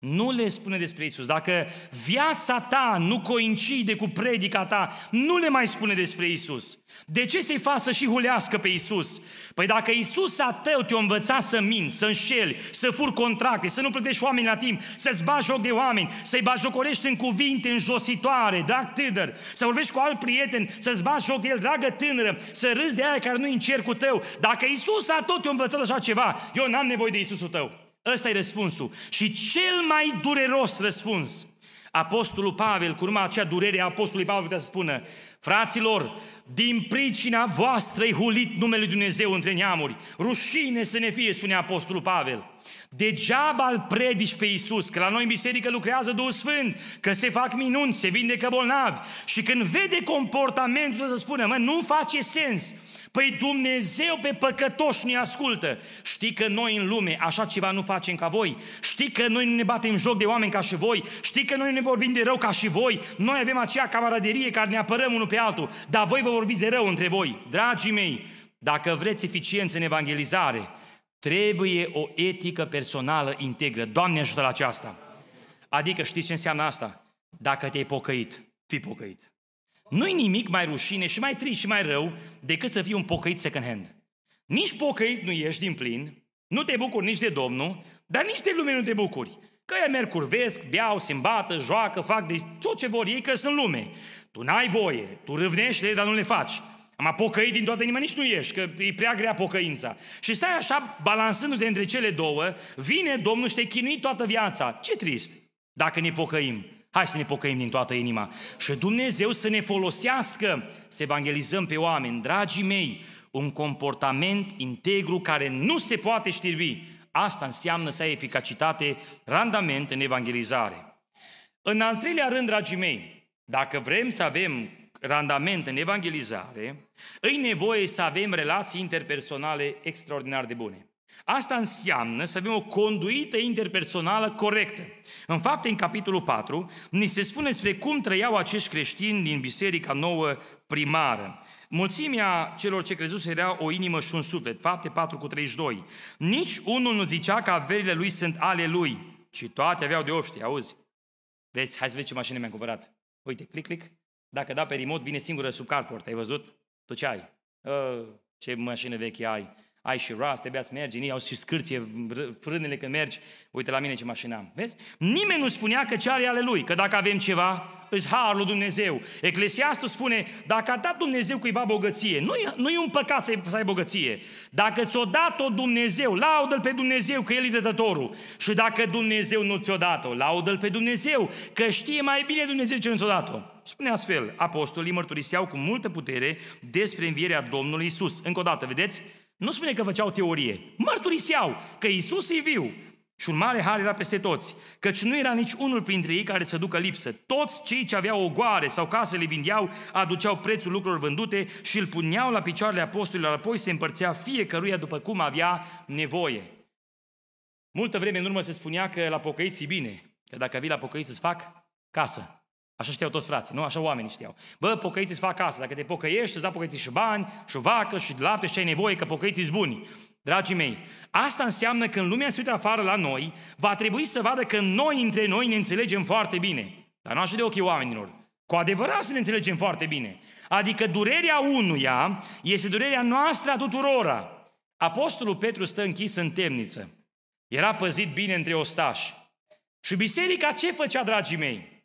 A: Nu le spune despre Isus. Dacă viața ta nu coincide cu predica ta, nu le mai spune despre Isus. De ce să-i faci să și hulească pe Isus? Păi dacă Isus a tău te-a învățat să minți, să înșeli, să fur contracte, să nu plătești oameni la timp, să-ți bagi joc de oameni, să-i bajocorești în cuvinte înjositoare, drag tânăr, să vorbești cu alt prieten, să-ți bagi joc de el, dragă tânără, să râzi de aia care nu-i în cercul tău. Dacă Isus a tot te-a învățat așa ceva, eu n-am nevoie de Isusul tău. Ăsta e răspunsul. Și cel mai dureros răspuns, Apostolul Pavel, cu urma acea durere a Apostolului Pavel putea să spună, Fraților, din pricina voastră e hulit numele Lui Dumnezeu între neamuri. Rușine să ne fie, spune Apostolul Pavel. Degeaba îl predici pe Iisus, că la noi în biserică lucrează Duhul Sfânt, că se fac minuni, se vindecă bolnavi. Și când vede comportamentul, să spună, mă, nu face sens. Păi Dumnezeu pe păcătoși ne ascultă. Știi că noi în lume așa ceva nu facem ca voi. Știi că noi nu ne batem joc de oameni ca și voi. Știi că noi ne vorbim de rău ca și voi. Noi avem acea camaraderie care ne apărăm unul pe altul, dar voi vă vorbiți de rău între voi. Dragii mei, dacă vreți eficiență în evangelizare, trebuie o etică personală integră. Doamne ajută la aceasta! Adică știți ce înseamnă asta? Dacă te-ai pocăit, fii pocăit. Nu-i nimic mai rușine și mai trist și mai rău decât să fii un pocăit second hand. Nici pocăit nu ești din plin, nu te bucuri nici de Domnul, dar nici de lume nu te bucuri. Că ei merg curvesc, beau, se îmbată, joacă, fac de tot ce vor ei, că sunt lume. Tu n-ai voie, tu râvnești, dar nu le faci. Am apocăit din toată inima, nici nu ești, că e prea grea pocăința. Și stai așa, balansându-te între cele două, vine Domnul și te chinui toată viața. Ce trist, dacă ne pocăim. Hai să ne pocăim din toată inima. Și Dumnezeu să ne folosească să evangelizăm pe oameni. Dragii mei, un comportament integru care nu se poate știrbi asta înseamnă să ai eficacitate, randament în evangelizare. În al treilea rând, dragii mei, dacă vrem să avem randament în evangelizare, îi nevoie să avem relații interpersonale extraordinar de bune. Asta înseamnă să avem o conduită interpersonală corectă. În fapt, în capitolul 4, ni se spune despre cum trăiau acești creștini din biserica nouă primară. Mulțimea celor ce crezuse era o inimă și un suflet. Fapte 4 cu 32. Nici unul nu zicea că averile lui sunt ale lui, ci toate aveau de obște, auzi? Vezi, hai să vezi ce mașină mi-am cumpărat. Uite, clic, clic. Dacă da pe remote, vine singură sub carport, ai văzut? Tu ce ai? Uh, ce mașină veche ai? ai și ras, trebuia să mergi, ei au și scârție frânele când mergi, uite la mine ce mașină am. Vezi? Nimeni nu spunea că ce are ale lui, că dacă avem ceva, îți har lui Dumnezeu. Eclesiastul spune, dacă a dat Dumnezeu cuiva bogăție, nu e, nu e un păcat să ai, să ai bogăție. Dacă ți-o dat-o Dumnezeu, laudă-L pe Dumnezeu că El e dătătorul. Și dacă Dumnezeu nu ți-o dat-o, laudă-L pe Dumnezeu că știe mai bine Dumnezeu ce nu ți-o dat-o. Spune astfel, apostolii mărturiseau cu multă putere despre învierea Domnului Isus. Încă o dată, vedeți? Nu spune că făceau teorie. Mărturiseau că Isus e viu. Și un mare har era peste toți, căci nu era nici unul printre ei care să ducă lipsă. Toți cei ce aveau goare sau case le vindeau, aduceau prețul lucrurilor vândute și îl puneau la picioarele apostolilor, apoi se împărțea fiecăruia după cum avea nevoie. Multă vreme în urmă se spunea că la pocăiți bine, că dacă vii la pocăiți îți fac casă. Așa știau toți frații, nu? Așa oamenii știau. Bă, pocăiții îți fac casă. Dacă te pocăiești, îți da pocăiții și bani, și vacă, și lapte, și ce ai nevoie, că pocăiții sunt buni. Dragii mei, asta înseamnă că în lumea se uită afară la noi, va trebui să vadă că noi între noi ne înțelegem foarte bine. Dar nu așa de ochii oamenilor. Cu adevărat să ne înțelegem foarte bine. Adică durerea unuia este durerea noastră a tuturora. Apostolul Petru stă închis în temniță. Era păzit bine între ostași. Și biserica ce făcea, dragii mei?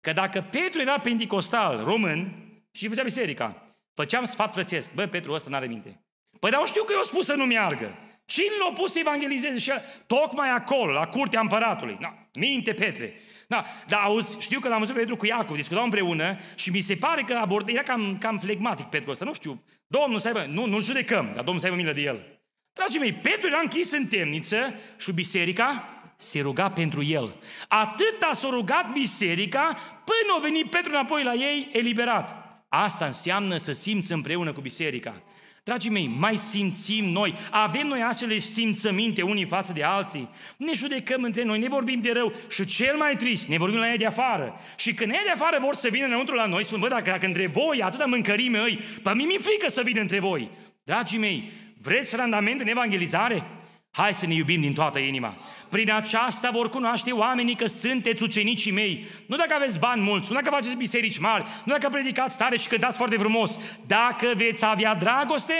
A: Că dacă Petru era pentecostal român și făcea biserica, făceam sfat frățesc. Bă, Petru ăsta n-are minte. Păi dar știu că eu spus să nu meargă. Cine l-a pus să evangelizeze? Și el, tocmai acolo, la curtea împăratului. Na, minte, Petre. Na, dar auzi, știu că l-am văzut pe Petru cu Iacov, discutau împreună și mi se pare că abord, era cam, cam flegmatic Petru ăsta, nu știu. Domnul să aibă, nu, nu judecăm, dar Domnul să aibă milă de el. Dragii mei, Petru era închis în temniță și biserica se ruga pentru el. a s-a rugat biserica până a venit Petru înapoi la ei eliberat. Asta înseamnă să simți împreună cu biserica. Dragii mei, mai simțim noi, avem noi astfel de simțăminte unii față de alții, ne judecăm între noi, ne vorbim de rău și cel mai trist, ne vorbim la ei de afară. Și când ei de afară vor să vină înăuntru la noi, spun, bă, dacă, dacă între voi atâta mâncărime îi, pe mine mi-e frică să vin între voi. Dragii mei, vreți randament în evangelizare? Hai să ne iubim din toată inima. Prin aceasta vor cunoaște oamenii că sunteți ucenicii mei. Nu dacă aveți bani mulți, nu dacă faceți biserici mari, nu dacă predicați tare și cântați foarte frumos. Dacă veți avea dragoste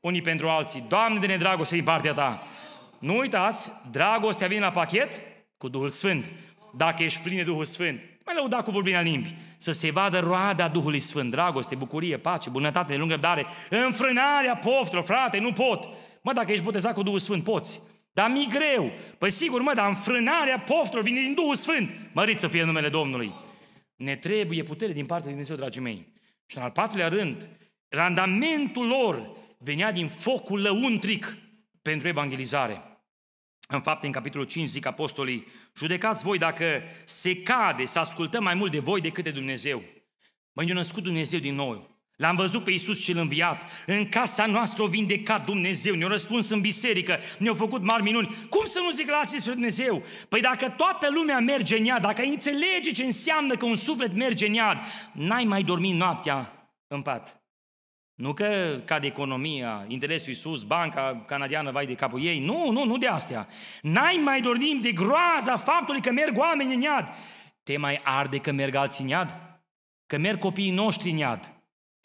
A: unii pentru alții. Doamne, de dragoste din partea ta. Nu uitați, dragostea vine la pachet cu Duhul Sfânt. Dacă ești plin de Duhul Sfânt, mai lăuda cu vorbirea limbi. Să se vadă roada Duhului Sfânt, dragoste, bucurie, pace, bunătate, lungă răbdare, înfrânarea poftelor, frate, nu pot. Mă, dacă ești botezat cu Duhul Sfânt, poți. Dar mi greu. Păi sigur, mă, dar înfrânarea poftelor vine din Duhul Sfânt. Măriți să fie numele Domnului. Ne trebuie putere din partea lui Dumnezeu, dragii mei. Și în al patrulea rând, randamentul lor venea din focul lăuntric pentru evangelizare. În fapte, în capitolul 5, zic apostolii, judecați voi dacă se cade să ascultăm mai mult de voi decât de Dumnezeu. Mă, eu născut Dumnezeu din nou. L-am văzut pe Iisus cel înviat, în casa noastră o vindecat Dumnezeu, ne-a răspuns în biserică, ne au făcut mari minuni. Cum să nu zic la alții despre Dumnezeu? Păi dacă toată lumea merge în iad, dacă înțelege ce înseamnă că un suflet merge în iad, n-ai mai dormit noaptea în pat. Nu că cade economia, interesul Iisus, banca canadiană vai de capul ei, nu, nu, nu de astea. N-ai mai dormit de groaza faptului că merg oameni în iad. Te mai arde că merg alții în iad? Că merg copiii noștri în iad?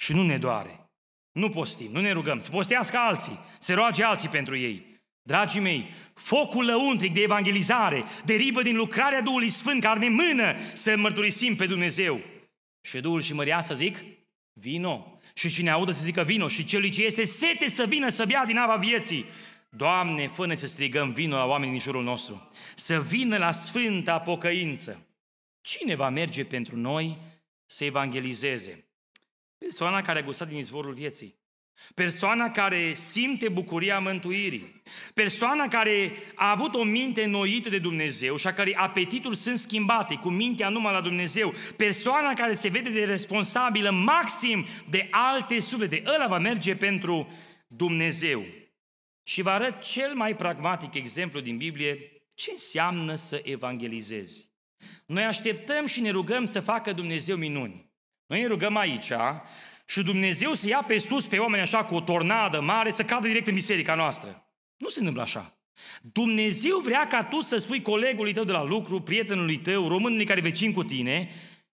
A: și nu ne doare. Nu postim, nu ne rugăm, să postească alții, să roage alții pentru ei. Dragii mei, focul lăuntric de evangelizare derivă din lucrarea Duhului Sfânt care ne mână să mărturisim pe Dumnezeu. Și Duhul și Măria să zic, vino. Și cine audă să zică vino și celui ce este sete să vină să bea din apa vieții. Doamne, fă să strigăm vino la oamenii din jurul nostru. Să vină la sfânta pocăință. Cine va merge pentru noi să evangelizeze? persoana care a gustat din izvorul vieții. Persoana care simte bucuria mântuirii. Persoana care a avut o minte noită de Dumnezeu și a cărei apetituri sunt schimbate cu mintea numai la Dumnezeu. Persoana care se vede de responsabilă maxim de alte suflete. Ăla va merge pentru Dumnezeu. Și vă arăt cel mai pragmatic exemplu din Biblie ce înseamnă să evangelizezi. Noi așteptăm și ne rugăm să facă Dumnezeu minuni. Noi rugăm aici și Dumnezeu să ia pe sus pe oameni așa cu o tornadă mare să cadă direct în biserica noastră. Nu se întâmplă așa. Dumnezeu vrea ca tu să spui colegului tău de la lucru, prietenului tău, românului care e vecin cu tine,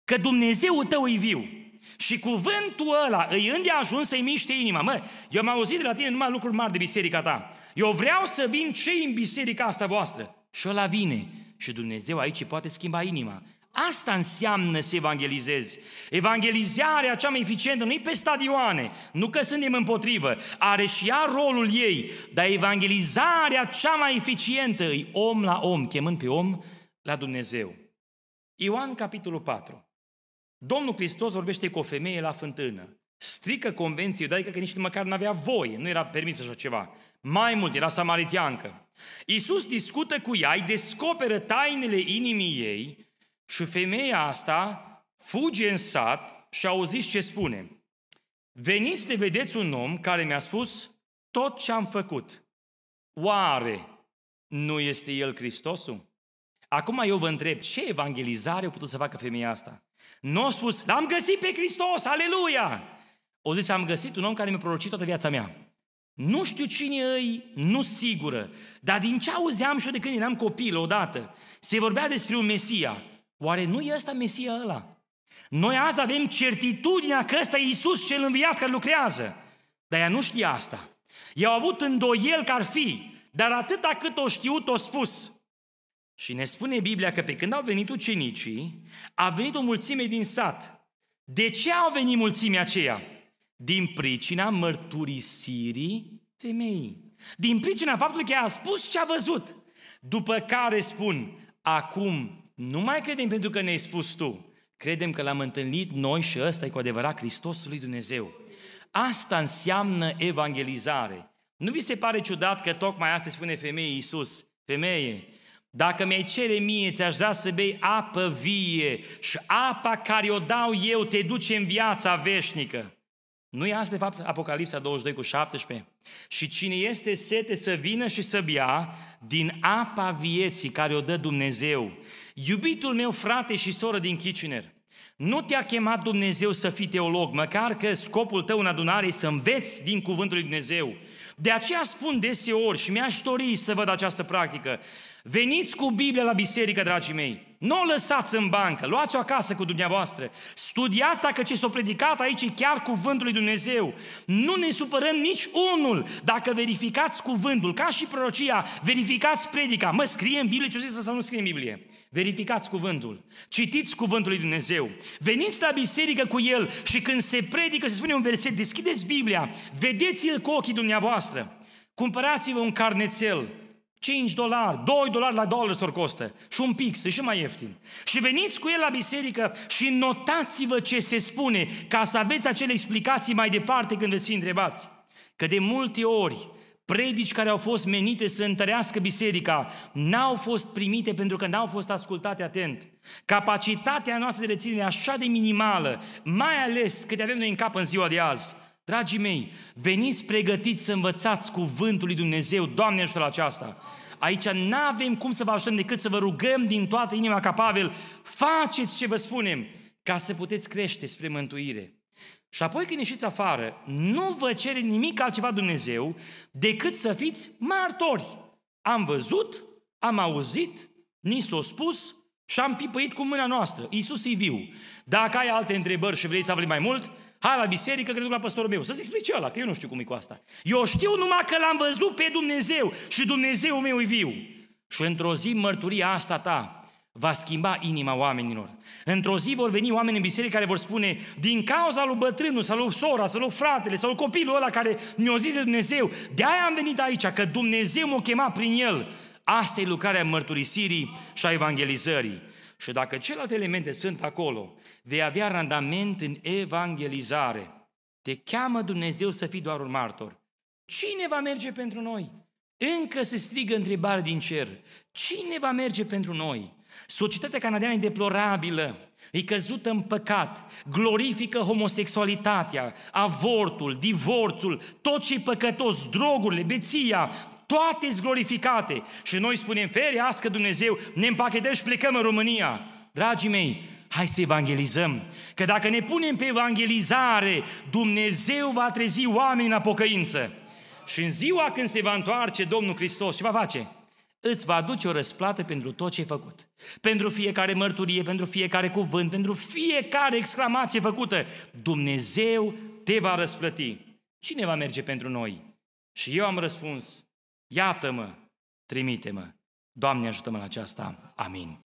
A: că Dumnezeu tău e viu. Și cuvântul ăla îi îndea ajuns să-i miște inima. Mă, eu am auzit de la tine numai lucruri mari de biserica ta. Eu vreau să vin cei în biserica asta voastră. Și ăla vine. Și Dumnezeu aici poate schimba inima. Asta înseamnă să evangelizezi. Evangelizarea cea mai eficientă nu e pe stadioane, nu că suntem împotrivă, are și ea rolul ei, dar evangelizarea cea mai eficientă e om la om, chemând pe om la Dumnezeu. Ioan, capitolul 4. Domnul Hristos vorbește cu o femeie la fântână. Strică convenția iudaică că nici măcar nu avea voie, nu era permis așa ceva. Mai mult, era samaritiancă. Iisus discută cu ea, îi descoperă tainele inimii ei, și femeia asta fuge în sat și auziți ce spune. Veniți să vedeți un om care mi-a spus tot ce am făcut. Oare nu este el Hristosul? Acum eu vă întreb, ce evangelizare a putut să facă femeia asta? Nu a spus, l-am găsit pe Hristos, aleluia! O zis, am găsit un om care mi-a prorocit toată viața mea. Nu știu cine îi, nu sigură, dar din ce auzeam și eu de când eram copil odată, se vorbea despre un Mesia, Oare nu e ăsta Mesia ăla? Noi azi avem certitudinea că ăsta e Iisus cel înviat care lucrează. Dar ea nu știa asta. I-au avut îndoiel că ar fi, dar atâta cât o știut, o spus. Și ne spune Biblia că pe când au venit ucenicii, a venit o mulțime din sat. De ce au venit mulțimea aceea? Din pricina mărturisirii femeii. Din pricina faptului că a spus ce a văzut. După care spun, acum nu mai credem pentru că ne-ai spus tu. Credem că l-am întâlnit noi și ăsta e cu adevărat Hristosul lui Dumnezeu. Asta înseamnă evangelizare. Nu vi se pare ciudat că tocmai asta spune femeie Iisus? Femeie, dacă mi-ai cere mie, ți-aș da să bei apă vie și apa care o dau eu te duce în viața veșnică. Nu e asta, de fapt, Apocalipsa 22 cu 17? Și cine este sete să vină și să bea din apa vieții care o dă Dumnezeu. Iubitul meu frate și soră din Kitchener, nu te-a chemat Dumnezeu să fii teolog, măcar că scopul tău în adunare e să înveți din cuvântul lui Dumnezeu. De aceea spun deseori și mi-aș dori să văd această practică. Veniți cu Biblia la biserică, dragii mei. Nu o lăsați în bancă, luați-o acasă cu dumneavoastră. Studiați dacă ce s-a predicat aici e chiar cuvântul lui Dumnezeu. Nu ne supărăm nici unul dacă verificați cuvântul, ca și prorocia, verificați predica. Mă, scrie în Biblie ce zis să nu scrie în Biblie. Verificați cuvântul, citiți cuvântul lui Dumnezeu, veniți la biserică cu el și când se predică, se spune un verset, deschideți Biblia, vedeți-l cu ochii dumneavoastră. Cumpărați-vă un carnețel, 5 dolari, 2 dolari la dollar store costă și un pix, e și mai ieftin. Și veniți cu el la biserică și notați-vă ce se spune, ca să aveți acele explicații mai departe când veți fi întrebați. Că de multe ori predici care au fost menite să întărească biserica n-au fost primite pentru că n-au fost ascultate atent. Capacitatea noastră de reținere așa de minimală, mai ales cât avem noi în cap în ziua de azi, Dragii mei, veniți pregătiți să învățați cuvântul lui Dumnezeu. Doamne ajută la aceasta! Aici nu avem cum să vă ajutăm decât să vă rugăm din toată inima ca Pavel, faceți ce vă spunem ca să puteți crește spre mântuire. Și apoi când ieșiți afară, nu vă cere nimic altceva Dumnezeu decât să fiți martori. Am văzut, am auzit, ni s-a spus și am pipăit cu mâna noastră. Iisus e viu. Dacă ai alte întrebări și vrei să afli mai mult, Hai la biserică, că duc la păstorul meu. Să-ți explice ăla, că eu nu știu cum e cu asta. Eu știu numai că l-am văzut pe Dumnezeu și Dumnezeu meu e viu. Și într-o zi mărturia asta ta va schimba inima oamenilor. Într-o zi vor veni oameni în biserică care vor spune din cauza lui bătrânul, sau lui sora, sau lui fratele, sau lui copilul ăla care mi-a zis de Dumnezeu, de-aia am venit aici, că Dumnezeu m-a chemat prin el. Asta e lucrarea mărturisirii și a evangelizării. Și dacă celelalte elemente sunt acolo, vei avea randament în evangelizare. Te cheamă Dumnezeu să fii doar un martor. Cine va merge pentru noi? Încă se strigă întrebare din cer. Cine va merge pentru noi? Societatea canadiană e deplorabilă, e căzută în păcat, glorifică homosexualitatea, avortul, divorțul, tot ce e păcătos, drogurile, beția, toate sunt glorificate. Și noi spunem, ferească Dumnezeu, ne împachetăm și plecăm în România. Dragii mei, hai să evangelizăm. Că dacă ne punem pe evangelizare, Dumnezeu va trezi oameni la apocăință. Și în ziua când se va întoarce Domnul Hristos, ce va face? Îți va aduce o răsplată pentru tot ce ai făcut. Pentru fiecare mărturie, pentru fiecare cuvânt, pentru fiecare exclamație făcută. Dumnezeu te va răsplăti. Cine va merge pentru noi? Și eu am răspuns, Iată-mă, trimite-mă. Doamne, ajută-mă la aceasta. Amin.